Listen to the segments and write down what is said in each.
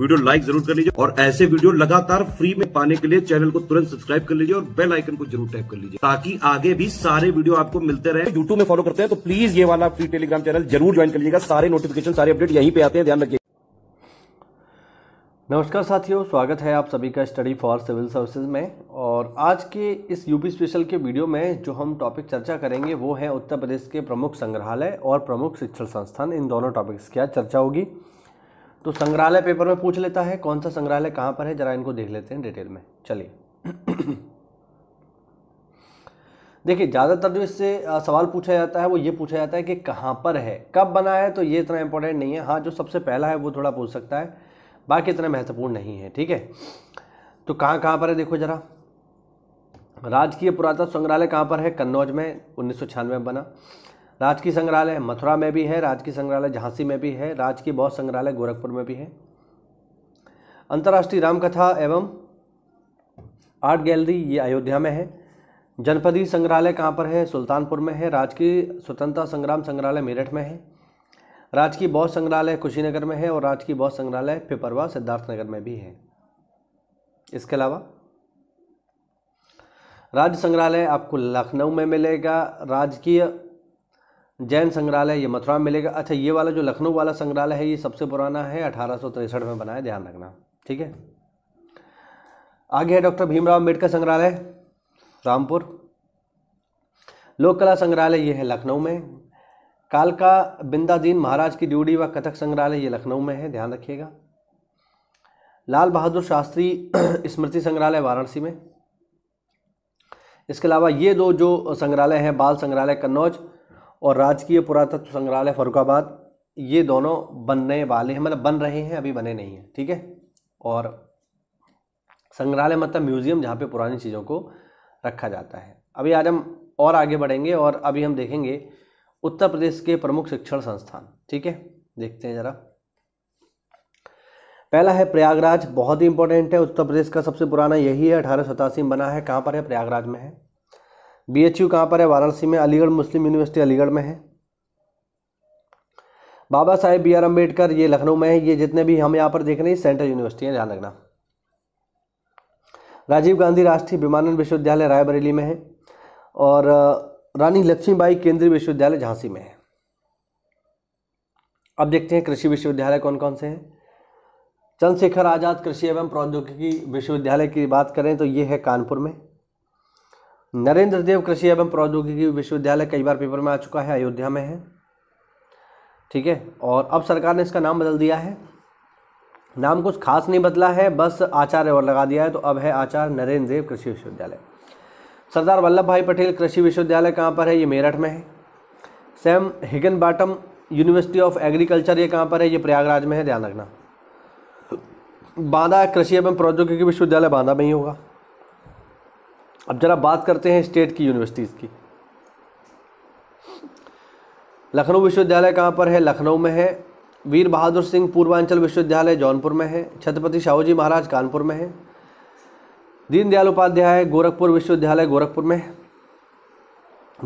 video like जरूर कर लीजिए और ऐसे वीडियो लगातार फ्री में पाने के लिए चैनल को तुरंत सब्सक्राइब कर लीजिए और बेल आइकन को जरूर टैप कर लीजिए ताकि आगे भी सारे वीडियो आपको मिलते रहे यूट्यूब में फॉलो करते हैं तो प्लीज ये वाला फ्री टेलीग्राम चैनल जरूर ज्वाइन कर लीजिएगा सारे नोटिफिकेशन सारे अपडेट यहीं पे आते हैं ध्यान रखिए नमस्कार साथियों स्वागत है आप सभी का स्टडी फॉर सिविल सर्विसेज में और आज के इस यूपी स्पेशल के वीडियो में जो हम टॉपिक चर्चा करेंगे वो है उत्तर प्रदेश के प्रमुख संग्रहालय और प्रमुख शिक्षण संस्थान इन दोनों टॉपिक्स की आज चर्चा होगी तो संग्रहालय पेपर में पूछ लेता है कौन सा संग्रहालय कहां पर है जरा इनको देख लेते हैं डिटेल में चलिए देखिए ज़्यादातर जो इससे सवाल पूछा जाता है वो ये पूछा जाता है कि कहाँ पर है कब बना है तो ये इतना इंपॉर्टेंट नहीं है हाँ जो सबसे पहला है वो थोड़ा पूछ सकता है बाकी इतना महत्वपूर्ण नहीं है ठीक है तो कहाँ कहाँ पर है देखो ज़रा राजकीय पुरातत्व संग्रहालय कहाँ पर है कन्नौज में उन्नीस में बना राजकीय संग्रहालय मथुरा में भी है राजकीय संग्रहालय झांसी में भी है राजकीय बौद्ध संग्रहालय गोरखपुर में भी है अंतर्राष्ट्रीय रामकथा एवं आर्ट गैलरी ये अयोध्या में है जनपदी संग्रहालय कहाँ पर है सुल्तानपुर में है राजकीय स्वतंत्रता संग्राम संग्रहालय मेरठ में है राजकीय बौद्ध संग्रहालय कुशीनगर में है और राजकीय बौद्ध संग्रहालय पिपरवा सिद्धार्थनगर में भी है इसके अलावा राज्य संग्रहालय आपको लखनऊ में मिलेगा राजकीय जैन संग्रहालय ये मथुरा में मिलेगा अच्छा ये वाला जो लखनऊ वाला संग्रहालय है ये सबसे पुराना है अठारह में बनाया ध्यान रखना ठीक है आगे है डॉक्टर भीमराव अम्बेडकर संग्रहालय रामपुर लोक कला संग्रहालय ये है लखनऊ में कालका बिंदादीन महाराज की ड्यूडी व कथक संग्रहालय ये लखनऊ में है ध्यान रखिएगा लाल बहादुर शास्त्री स्मृति संग्रहालय वाराणसी में इसके अलावा ये दो जो संग्रहालय हैं बाल संग्रहालय कन्नौज और राजकीय पुरातत्व संग्रहालय फरुखाबाद ये दोनों बनने वाले हैं मतलब बन रहे हैं अभी बने नहीं हैं ठीक है और संग्रहालय मतलब म्यूज़ियम जहाँ पे पुरानी चीज़ों को रखा जाता है अभी आज हम और आगे बढ़ेंगे और अभी हम देखेंगे उत्तर प्रदेश के प्रमुख शिक्षण संस्थान ठीक है देखते हैं ज़रा पहला है प्रयागराज बहुत ही इंपॉर्टेंट है उत्तर प्रदेश का सबसे पुराना यही है अठारह में बना है कहाँ पर है प्रयागराज में है बी एच यू कहाँ पर है वाराणसी में अलीगढ़ मुस्लिम यूनिवर्सिटी अलीगढ़ में है बाबा साहेब बी आर अम्बेडकर ये लखनऊ में है ये जितने भी हम यहाँ पर देख रहे हैं सेंट्रल यूनिवर्सिटी है ध्यान रखना राजीव गांधी राष्ट्रीय विमानन विश्वविद्यालय रायबरेली में है और रानी लक्ष्मीबाई केंद्रीय विश्वविद्यालय झांसी में है अब देखते हैं कृषि विश्वविद्यालय कौन कौन से हैं चंद्रशेखर आज़ाद कृषि एवं प्रौद्योगिकी विश्वविद्यालय की बात करें तो ये है कानपुर में नरेंद्र देव कृषि एवं प्रौद्योगिकी विश्वविद्यालय कई बार पेपर में आ चुका है अयोध्या में है ठीक है और अब सरकार ने इसका नाम बदल दिया है नाम कुछ खास नहीं बदला है बस आचार्य और लगा दिया है तो अब है आचार्य नरेंद्र देव कृषि विश्वविद्यालय सरदार वल्लभ भाई पटेल कृषि विश्वविद्यालय कहाँ पर है ये मेरठ में है Sam Higginbottom University of Agriculture ये कहाँ पर है ये प्रयागराज में है ध्यान रखना बांदा कृषि एवं प्रौद्योगिकी विश्वविद्यालय बांदा में ही होगा अब ज़रा बात करते हैं स्टेट की यूनिवर्सिटीज़ की लखनऊ विश्वविद्यालय कहाँ पर है लखनऊ में है वीर बहादुर सिंह पूर्वांचल विश्वविद्यालय जौनपुर में है छत्रपति शाहू जी महाराज कानपुर में है दीनदयाल उपाध्याय गोरखपुर विश्वविद्यालय गोरखपुर में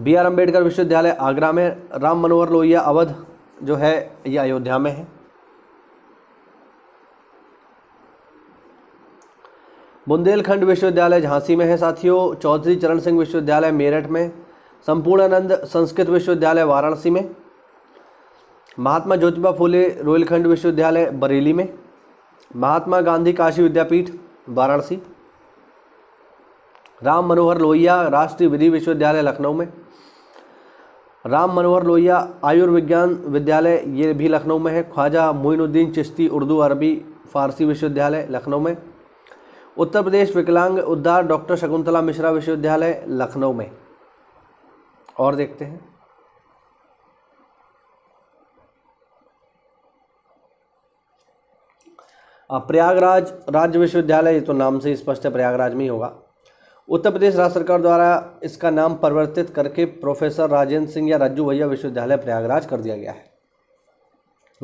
बी आर अम्बेडकर विश्वविद्यालय आगरा में राम मनोहर लोहिया अवध जो है ये अयोध्या में है बुंदेलखंड विश्वविद्यालय झांसी में है साथियों चौधरी चरण सिंह विश्वविद्यालय मेरठ में संपूर्णानंद संस्कृत विश्वविद्यालय वाराणसी में महात्मा ज्योतिबा फूले रोहिलखंड विश्वविद्यालय बरेली में महात्मा गांधी काशी विद्यापीठ वाराणसी राम मनोहर लोहिया राष्ट्रीय विधि विश्वविद्यालय लखनऊ में राम मनोहर लोहिया आयुर्विज्ञान विद्यालय ये भी लखनऊ में है ख्वाजा मोइनुद्दीन चिश्ती उर्दू अरबी फारसी विश्वविद्यालय लखनऊ में उत्तर प्रदेश विकलांग उद्धार डॉक्टर शकुंतला मिश्रा विश्वविद्यालय लखनऊ में और देखते हैं प्रयागराज राज्य विश्वविद्यालय ये तो नाम से स्पष्ट है प्रयागराज में ही होगा उत्तर प्रदेश राज्य सरकार द्वारा इसका नाम परिवर्तित करके प्रोफेसर राजेंद्र सिंह या राजू भैया विश्वविद्यालय प्रयागराज कर दिया गया है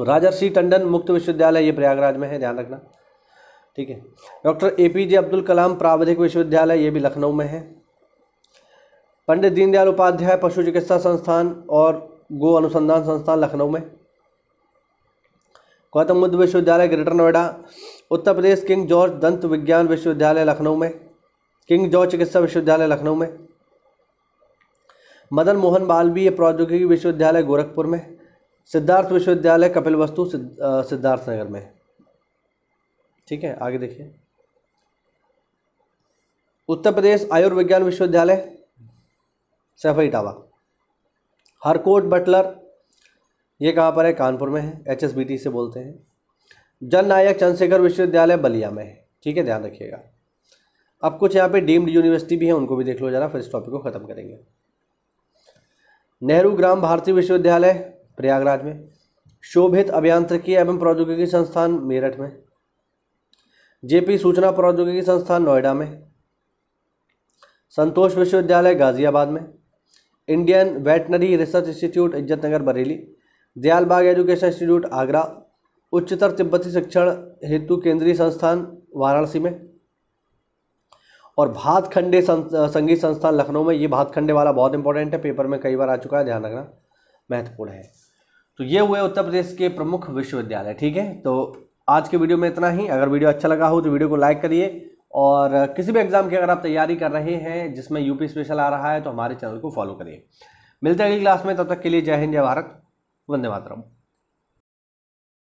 राजर्षि टंडन मुक्त विश्वविद्यालय ये प्रयागराज में है ध्यान रखना ठीक है doctor A P J Abdul Kalam प्राविधिक विश्वविद्यालय ये भी लखनऊ में है पंडित दीनदयाल उपाध्याय पशु चिकित्सा संस्थान और गो अनुसंधान संस्थान लखनऊ में गौतम बुद्ध विश्वविद्यालय Greater Noida Uttar Pradesh King George दंत विज्ञान विश्वविद्यालय लखनऊ में किंग जॉर्ज चिकित्सा विश्वविद्यालय लखनऊ में मदन मोहन मालवीय प्रौद्योगिकी विश्वविद्यालय गोरखपुर में सिद्धार्थ विश्वविद्यालय कपिल वस्तु नगर में ठीक है आगे देखिए उत्तर प्रदेश आयुर्विज्ञान विश्वविद्यालय सैफई टावा हरकोट बटलर ये कहाँ पर है कानपुर में है एचएसबीटी से बोलते हैं जन नायक चंद्रशेखर विश्वविद्यालय बलिया में है ठीक है ध्यान रखिएगा अब कुछ यहाँ पे डीम्ड यूनिवर्सिटी भी है उनको भी देख लो जरा फिर इस टॉपिक को ख़त्म करेंगे नेहरू ग्राम भारती विश्वविद्यालय प्रयागराज में शोभित अभियांत्रिकी एवं प्रौद्योगिकी संस्थान मेरठ में जेपी सूचना प्रौद्योगिकी संस्थान नोएडा में संतोष विश्वविद्यालय गाजियाबाद में Indian veterinary research institute Izzatnagar Bareilly Dayalbagh education institute Agra उच्चतर तिब्बती शिक्षण हेतु केंद्रीय संस्थान वाराणसी में और भातखंडे संगीत संस्थान लखनऊ में ये भातखंडे वाला बहुत इंपॉर्टेंट है पेपर में कई बार आ चुका है ध्यान रखना महत्वपूर्ण है तो ये हुए उत्तर प्रदेश के प्रमुख विश्वविद्यालय ठीक है तो आज के वीडियो में इतना ही अगर वीडियो अच्छा लगा हो तो वीडियो को लाइक करिए और किसी भी एग्ज़ाम की अगर आप तैयारी कर रहे हैं जिसमें यूपी स्पेशल आ रहा है तो हमारे चैनल को फॉलो करिए मिलते हैं अगली क्लास में तब तक के लिए जय हिंद जय भारत वंदे मातरम